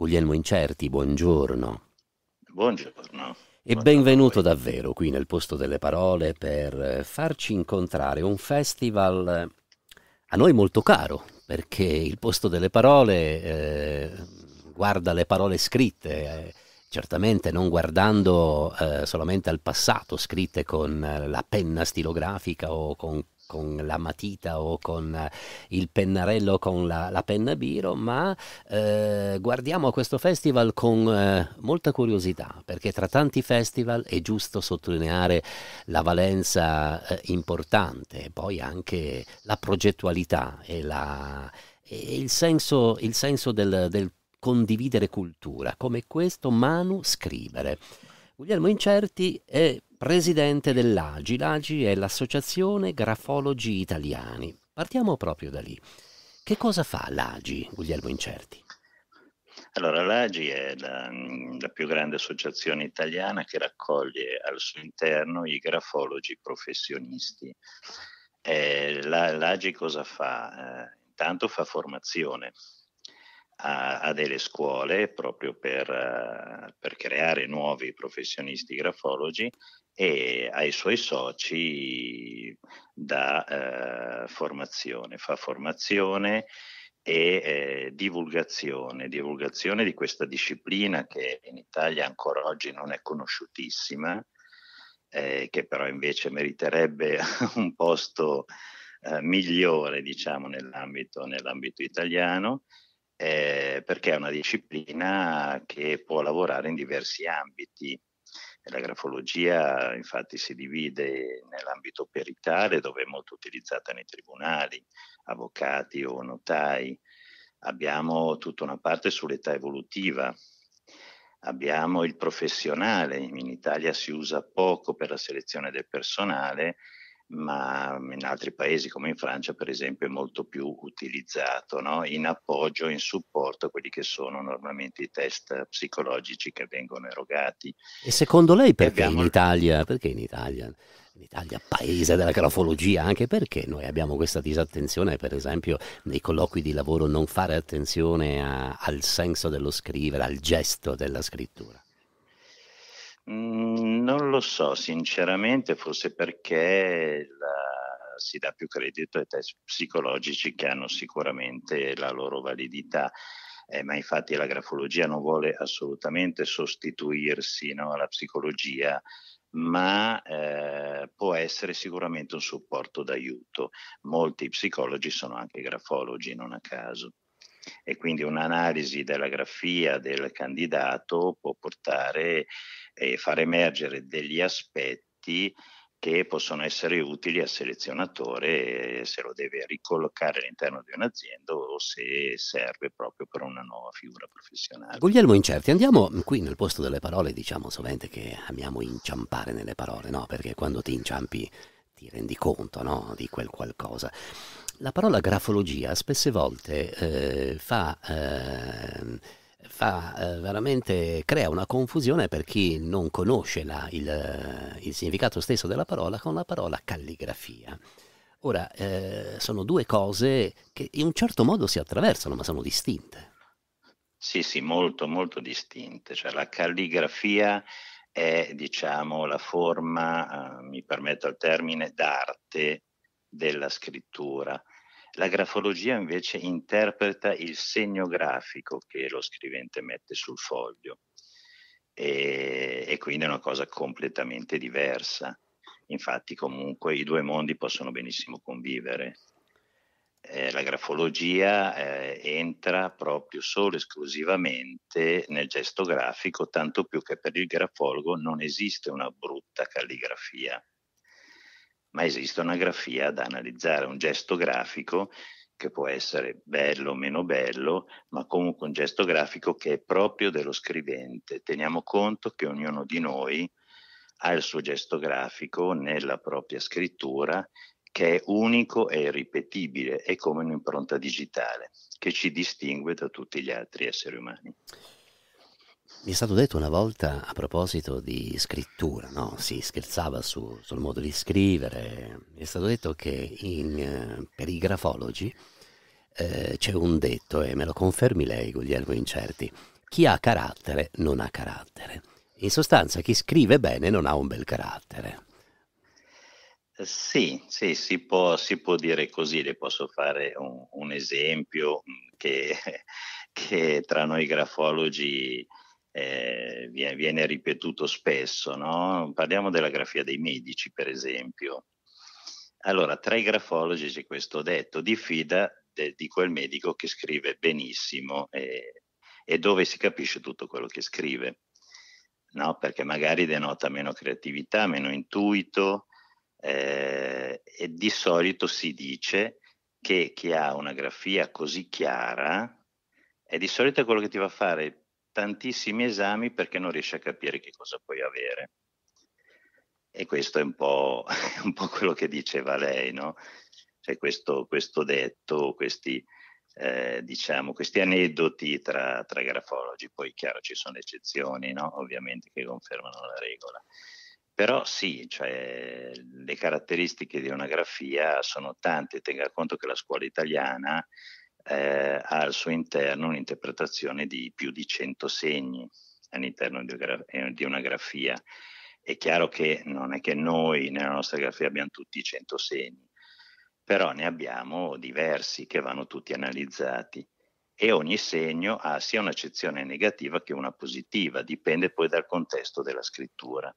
Guglielmo Incerti, buongiorno. Buongiorno. E benvenuto davvero qui nel posto delle parole per eh, farci incontrare un festival eh, a noi molto caro, perché il posto delle parole eh, guarda le parole scritte, eh, certamente non guardando eh, solamente al passato, scritte con eh, la penna stilografica o con con la matita o con eh, il pennarello con la, la penna biro, ma eh, guardiamo questo festival con eh, molta curiosità, perché tra tanti festival è giusto sottolineare la valenza eh, importante e poi anche la progettualità e, la, e il senso, il senso del, del condividere cultura, come questo Manu scrivere. Guglielmo Incerti è presidente dell'AGI. L'AGI è l'Associazione Grafologi Italiani. Partiamo proprio da lì. Che cosa fa l'AGI, Guglielmo Incerti? Allora, l'AGI è la, la, più grande associazione italiana che raccoglie al suo interno i grafologi professionisti. Eh, la, L'AGI cosa fa? Eh, intanto fa formazione, a, a delle scuole proprio per, eh, per, creare nuovi professionisti grafologi e ai suoi soci dà uh, formazione, fa formazione e eh, divulgazione, divulgazione di questa disciplina che in Italia ancora oggi non è conosciutissima, eh, che però invece meriterebbe un posto eh, migliore diciamo, nell'ambito, nell'ambito italiano eh, perché è una disciplina che può lavorare in diversi ambiti. La grafologia infatti si divide nell'ambito peritale dove è molto utilizzata nei tribunali, avvocati o notai. Abbiamo tutta una parte sull'età evolutiva, abbiamo il professionale, in Italia si usa poco per la selezione del personale ma in altri paesi come in Francia per esempio è molto più utilizzato no? in appoggio, in supporto a quelli che sono normalmente i test psicologici che vengono erogati. E secondo lei perché abbiamo... in Italia? Perché in Italia? In Italia, paese della grafologia, anche perché noi abbiamo questa disattenzione, per esempio, nei colloqui di lavoro non fare attenzione a, al senso dello scrivere, al gesto della scrittura. Mm, non lo so, sinceramente, forse perché la, si dà più credito ai test psicologici che hanno sicuramente la loro validità. Eh, ma infatti la grafologia non vuole assolutamente sostituirsi no, alla psicologia, ma eh, può essere sicuramente un supporto d'aiuto. Molti psicologi sono anche grafologi, non a caso. E quindi un'analisi della grafia del candidato può portare e far emergere degli aspetti che possono essere utili al selezionatore eh, se lo deve ricollocare all'interno di un'azienda o se serve proprio per una nuova figura professionale. Guglielmo Incerti, andiamo qui nel posto delle parole, diciamo sovente che amiamo inciampare nelle parole, no? Perché quando ti inciampi ti rendi conto, no? Di quel qualcosa. La parola grafologia spesse volte eh, fa... Eh, fa eh, veramente crea una confusione per chi non conosce la, il, eh, il, significato stesso della parola con la parola calligrafia. Ora, eh, sono due cose che in un certo modo si attraversano, ma sono distinte. Sì, sì, molto, molto distinte. Cioè, la calligrafia è, diciamo, la forma, eh, mi permetto il termine, d'arte della scrittura la grafologia invece interpreta il segno grafico che lo scrivente mette sul foglio e, e quindi è una cosa completamente diversa. Infatti comunque i due mondi possono benissimo convivere. Eh, la grafologia eh, entra proprio solo e esclusivamente nel gesto grafico, tanto più che per il grafologo non esiste una brutta calligrafia ma esiste una grafia da analizzare, un gesto grafico che può essere bello o meno bello, ma comunque un gesto grafico che è proprio dello scrivente. Teniamo conto che ognuno di noi ha il suo gesto grafico nella propria scrittura che è unico e irripetibile, è come un'impronta digitale che ci distingue da tutti gli altri esseri umani. Mi è stato detto una volta a proposito di scrittura, no? si scherzava su, sul modo di scrivere, mi è stato detto che in, eh, per i grafologi eh, c'è un detto, e me lo confermi lei Guglielmo Incerti, chi ha carattere non ha carattere. In sostanza chi scrive bene non ha un bel carattere. Sì, sì si, può, si, può, dire così, le posso fare un, un esempio mm, che, che, tra noi grafologi eh, viene ripetuto spesso. No? Parliamo della grafia dei medici, per esempio. Allora, tra i grafologi c'è questo detto, diffida de, di quel medico che scrive benissimo e, e, dove si capisce tutto quello che scrive, no? perché magari denota meno creatività, meno intuito eh, e di solito si dice che chi ha una grafia così chiara è di solito quello che ti va a fare il tantissimi esami perché non riesci a capire che cosa puoi avere. E questo è un po', un po quello che diceva lei, no? Cioè questo, questo detto, questi, eh, diciamo, questi aneddoti tra, tra, grafologi, poi chiaro ci sono eccezioni, no? ovviamente, che confermano la regola. Però sì, cioè, le caratteristiche di una grafia sono tante, tenga conto che la scuola italiana eh, ha al suo interno un'interpretazione di più di 100 segni all'interno eh, di una grafia. È chiaro che non è che noi nella nostra grafia abbiamo tutti i 100 segni, però ne abbiamo diversi che vanno tutti analizzati e ogni segno ha sia un'accezione negativa che una positiva, dipende poi dal contesto della scrittura.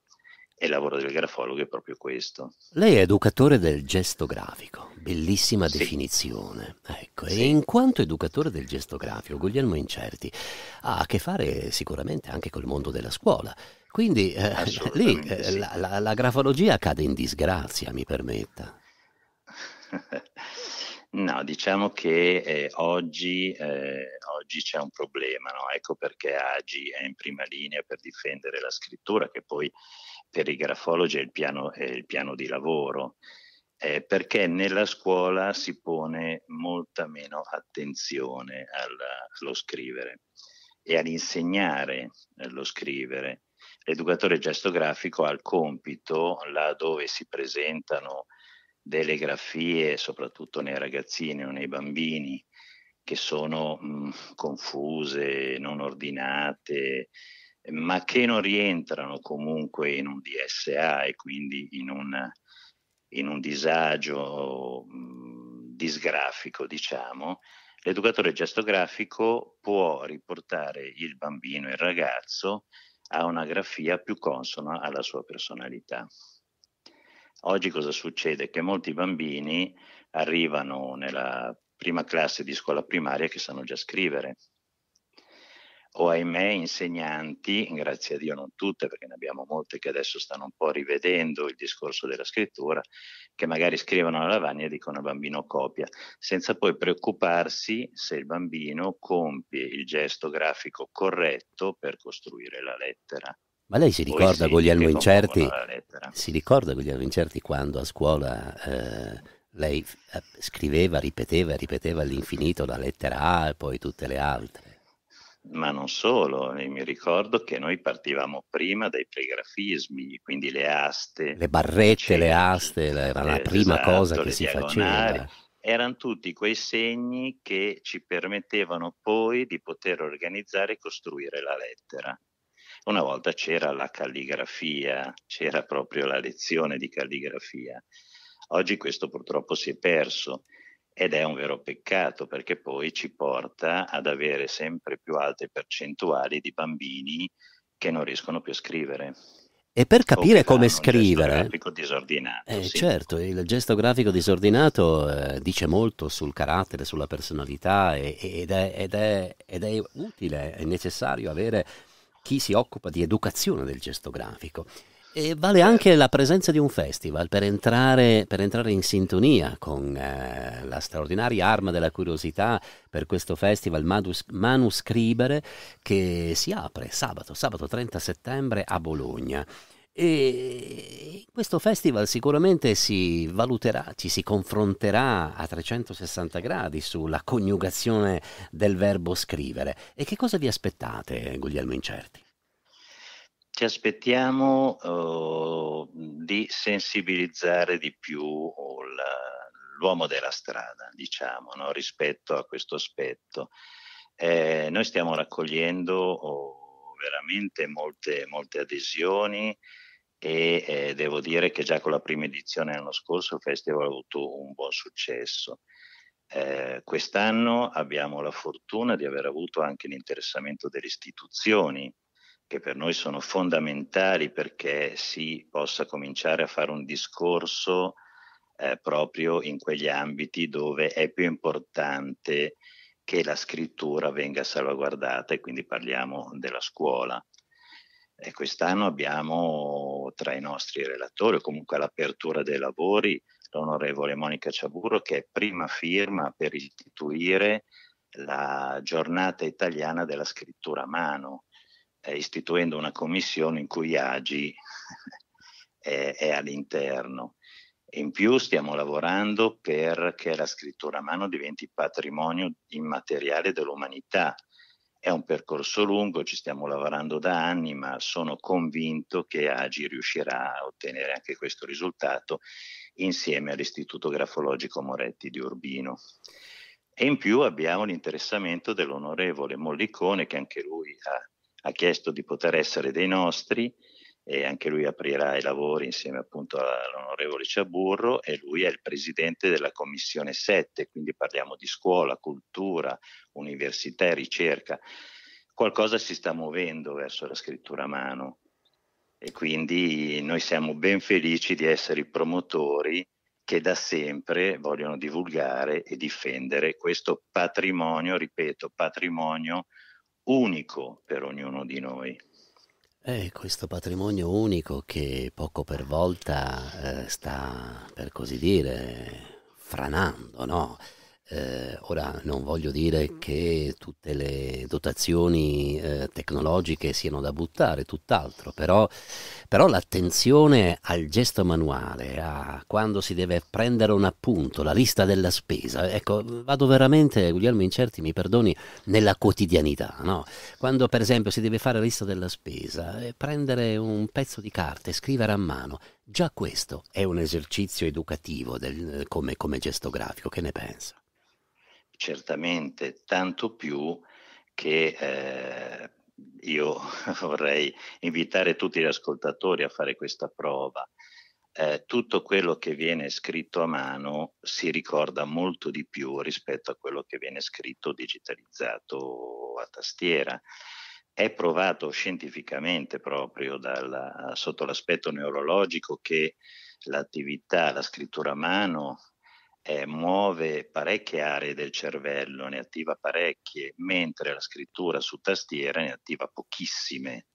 E il lavoro del grafologo è proprio questo. Lei è educatore del gesto grafico, bellissima sì. definizione. Ecco, sì. e in quanto educatore del gesto grafico, Guglielmo Incerti ha a che fare sicuramente anche col mondo della scuola. Quindi eh, lì eh, sì. la, la, la grafologia cade in disgrazia, mi permetta. No, diciamo che eh, oggi, eh, oggi, c'è un problema, no? ecco perché Agi è in prima linea per difendere la scrittura, che poi per i grafologi è il piano, è il piano di lavoro, eh, perché nella scuola si pone molta meno attenzione alla, allo scrivere e all'insegnare lo scrivere. L'educatore gestografico ha il compito, là dove si presentano delle grafie, soprattutto nei ragazzini o nei bambini, che sono mh, confuse, non ordinate, ma che non rientrano comunque in un DSA e quindi in un, in un disagio mh, disgrafico, diciamo, l'educatore gestografico può riportare il bambino, il ragazzo, a una grafia più consona alla sua personalità. Oggi cosa succede? Che molti bambini arrivano nella prima classe di scuola primaria che sanno già scrivere o ahimè insegnanti, grazie a Dio non tutte, perché ne abbiamo molte che adesso stanno un po' rivedendo il discorso della scrittura, che magari scrivono alla lavagna e dicono al bambino copia, senza poi preoccuparsi se il bambino compie il gesto grafico corretto per costruire la lettera. Ma lei si ricorda, Guglielmo Incerti, si ricorda Guglielmo Incerti quando a scuola eh, lei eh, scriveva, ripeteva, ripeteva all'infinito la lettera A e poi tutte le altre? ma non solo, mi ricordo che noi partivamo prima dai pregrafismi, quindi le aste. Le barrette, le cioè, aste, era la eh, esatto, prima cosa che si faceva. Erano tutti quei segni che ci permettevano poi di poter organizzare e costruire la lettera. Una volta c'era la calligrafia, c'era proprio la lezione di calligrafia. Oggi questo purtroppo si è perso. Ed è un vero peccato perché poi ci porta ad avere sempre più alte percentuali di bambini che non riescono più a scrivere. E per capire come scrivere... Il gesto grafico disordinato. Eh, sì. Certo, il gesto grafico disordinato eh, dice molto sul carattere, sulla personalità e, ed, è, ed, è, ed è utile, è necessario avere chi si occupa di educazione del gesto grafico. E vale anche la presenza di un festival per entrare, per entrare in sintonia con eh, la straordinaria arma della curiosità per questo festival Manus- Manuscribere che si apre sabato, sabato 30 settembre a Bologna. E in questo festival sicuramente si valuterà, ci si confronterà a 360 gradi sulla coniugazione del verbo scrivere. E che cosa vi aspettate, Guglielmo Incerti? ci aspettiamo uh, di sensibilizzare di più la, l'uomo della strada, diciamo, no? rispetto a questo aspetto. Eh, noi stiamo raccogliendo oh, veramente molte, molte adesioni e eh, devo dire che già con la prima edizione l'anno scorso il festival ha avuto un buon successo. Eh, quest'anno abbiamo la fortuna di aver avuto anche l'interessamento delle istituzioni che per noi sono fondamentali perché si possa cominciare a fare un discorso eh, proprio in quegli ambiti dove è più importante che la scrittura venga salvaguardata e quindi parliamo della scuola. E quest'anno abbiamo tra i nostri relatori, o comunque all'apertura dei lavori, l'onorevole Monica Ciaburro che è prima firma per istituire la giornata italiana della scrittura a mano, eh, istituendo una commissione in cui Agi è, è all'interno. In più stiamo lavorando perché la scrittura a mano diventi patrimonio immateriale dell'umanità. È un percorso lungo, ci stiamo lavorando da anni, ma sono convinto che Agi riuscirà a ottenere anche questo risultato insieme all'Istituto Grafologico Moretti di Urbino. E in più abbiamo l'interessamento dell'onorevole Mollicone, che anche lui ha ha chiesto di poter essere dei nostri e anche lui aprirà i lavori insieme appunto all'onorevole Ciaburro e lui è il presidente della commissione 7, quindi parliamo di scuola, cultura, università e ricerca. Qualcosa si sta muovendo verso la scrittura a mano e quindi noi siamo ben felici di essere i promotori che da sempre vogliono divulgare e difendere questo patrimonio, ripeto, patrimonio unico per ognuno di noi. Eh, questo patrimonio unico che poco per volta eh, sta, per così dire, franando, no? Eh, ora non voglio dire che tutte le dotazioni eh, tecnologiche siano da buttare, tutt'altro, però, però, l'attenzione al gesto manuale, a quando si deve prendere un appunto, la lista della spesa, ecco, vado veramente, Guglielmo Incerti, mi perdoni, nella quotidianità, no? quando per esempio si deve fare la lista della spesa, eh, prendere un pezzo di carta e scrivere a mano, già questo è un esercizio educativo del, come, come gesto grafico, che ne pensa? certamente, tanto più che eh, io vorrei invitare tutti gli ascoltatori a fare questa prova. Eh, tutto quello che viene scritto a mano si ricorda molto di più rispetto a quello che viene scritto digitalizzato a tastiera. È provato scientificamente proprio dalla, sotto l'aspetto neurologico che l'attività, la scrittura a mano eh, muove parecchie aree del cervello, ne attiva parecchie, mentre la scrittura su tastiera ne attiva pochissime.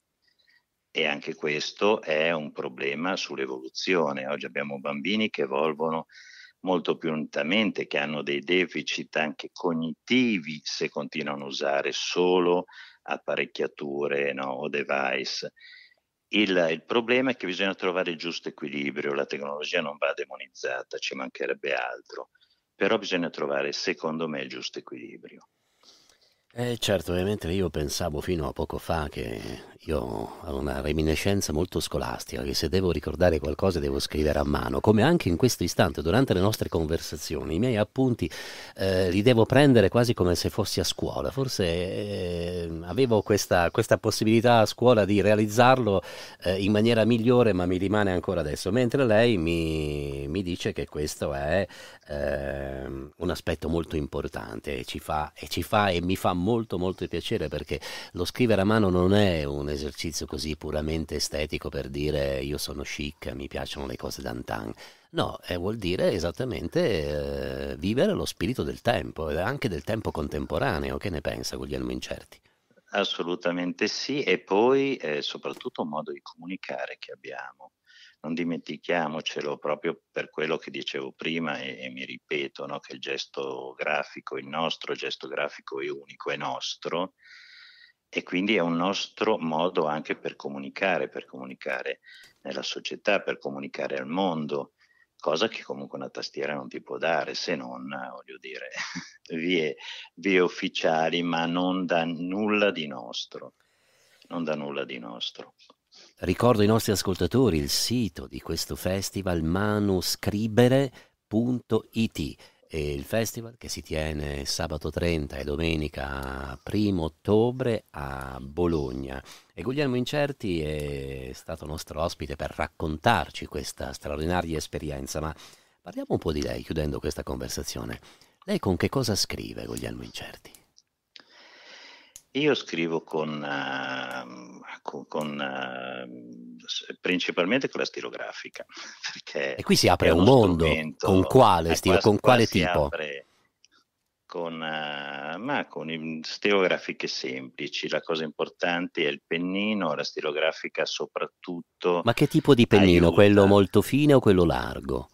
E anche questo è un problema sull'evoluzione. Oggi abbiamo bambini che evolvono molto più lentamente, che hanno dei deficit anche cognitivi se continuano a usare solo apparecchiature no, o device. Il, il, problema è che bisogna trovare il giusto equilibrio, la tecnologia non va demonizzata, ci mancherebbe altro, però bisogna trovare secondo me il giusto equilibrio. Eh certo, ovviamente io pensavo fino a poco fa che io ho una reminiscenza molto scolastica, che se devo ricordare qualcosa devo scrivere a mano, come anche in questo istante, durante le nostre conversazioni, i miei appunti eh, li devo prendere quasi come se fossi a scuola, forse eh, avevo questa, questa, possibilità a scuola di realizzarlo eh, in maniera migliore, ma mi rimane ancora adesso, mentre lei mi, mi dice che questo è ehm, un aspetto molto importante e ci fa e, ci fa, e mi fa molto molto molto piacere perché lo scrivere a mano non è un esercizio così puramente estetico per dire io sono chic, mi piacciono le cose d'antan. No, eh, vuol dire esattamente eh, vivere lo spirito del tempo e eh, anche del tempo contemporaneo. Che ne pensa Guglielmo Incerti? Assolutamente sì, e poi eh, soprattutto un modo di comunicare che abbiamo non dimentichiamocelo proprio per quello che dicevo prima e, e mi ripeto, no? che il gesto grafico, il nostro gesto grafico è unico, è nostro e quindi è un nostro modo anche per comunicare, per comunicare nella società, per comunicare al mondo, cosa che comunque una tastiera non ti può dare se non, voglio dire, vie, vie ufficiali, ma non da nulla di nostro, non da nulla di nostro. Ricordo ai nostri ascoltatori il sito di questo festival manuscribere.it il festival che si tiene sabato 30 e domenica 1 ottobre a Bologna. E Guglielmo Incerti è stato nostro ospite per raccontarci questa straordinaria esperienza, ma parliamo un po' di lei chiudendo questa conversazione. Lei con che cosa scrive Guglielmo Incerti? Io scrivo con uh, con, con, ehm, principalmente con la stilografica. e qui si apre un mondo, con quale, stilo, con quale tipo? con, eh, ma con stilografiche semplici. La cosa importante è il pennino, la stilografica soprattutto. Ma che tipo di pennino? Aiuta. Quello molto fine o quello largo?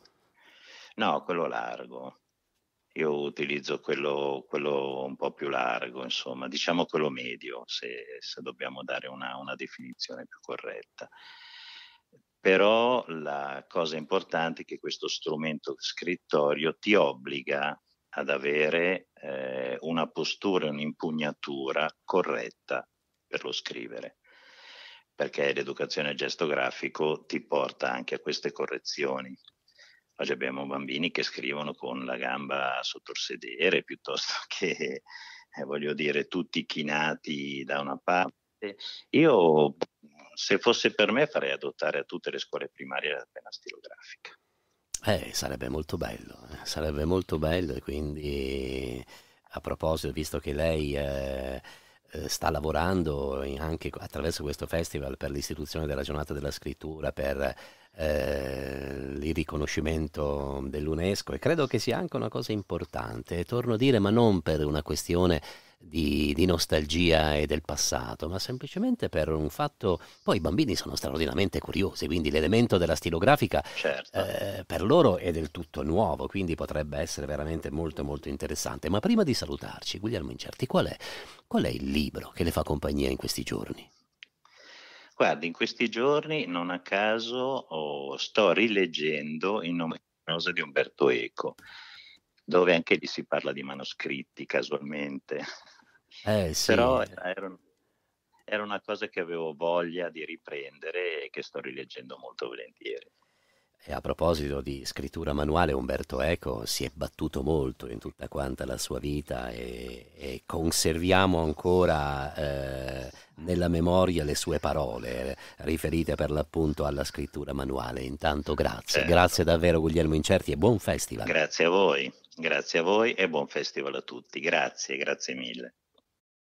No, quello largo io utilizzo quello, quello, un po' più largo, insomma, diciamo quello medio, se, se dobbiamo dare una, una, definizione più corretta. Però la cosa importante è che questo strumento scrittorio ti obbliga ad avere eh, una postura, un'impugnatura corretta per lo scrivere, perché l'educazione al gesto grafico ti porta anche a queste correzioni Oggi abbiamo bambini che scrivono con la gamba sotto il sedere piuttosto che, eh, voglio dire, tutti chinati da una parte. Io, se fosse per me, farei adottare a tutte le scuole primarie la penna stilografica. Eh, sarebbe molto bello, eh. sarebbe molto bello, E quindi a proposito, visto che lei... Eh eh, sta lavorando anche attraverso questo festival per l'istituzione della giornata della scrittura, per eh, il riconoscimento dell'UNESCO e credo che sia anche una cosa importante. Torno a dire, ma non per una questione di, di, nostalgia e del passato, ma semplicemente per un fatto. Poi i bambini sono straordinariamente curiosi, quindi l'elemento della stilografica certo. eh, per loro è del tutto nuovo, quindi potrebbe essere veramente molto molto interessante. Ma prima di salutarci, Guglielmo Incerti, qual è, qual è il libro che le fa compagnia in questi giorni? Guardi, in questi giorni, non a caso, oh, sto rileggendo il nome di Umberto Eco dove anche lì si parla di manoscritti casualmente. Eh, sì. Però era, era una cosa che avevo voglia di riprendere e che sto rileggendo molto volentieri. E a proposito di scrittura manuale, Umberto Eco si è battuto molto in tutta quanta la sua vita e, e conserviamo ancora eh, nella memoria le sue parole eh, riferite per l'appunto alla scrittura manuale. Intanto grazie, certo. grazie davvero Guglielmo Incerti e buon festival. Grazie a voi. Grazie a voi e buon festival a tutti. Grazie, grazie mille.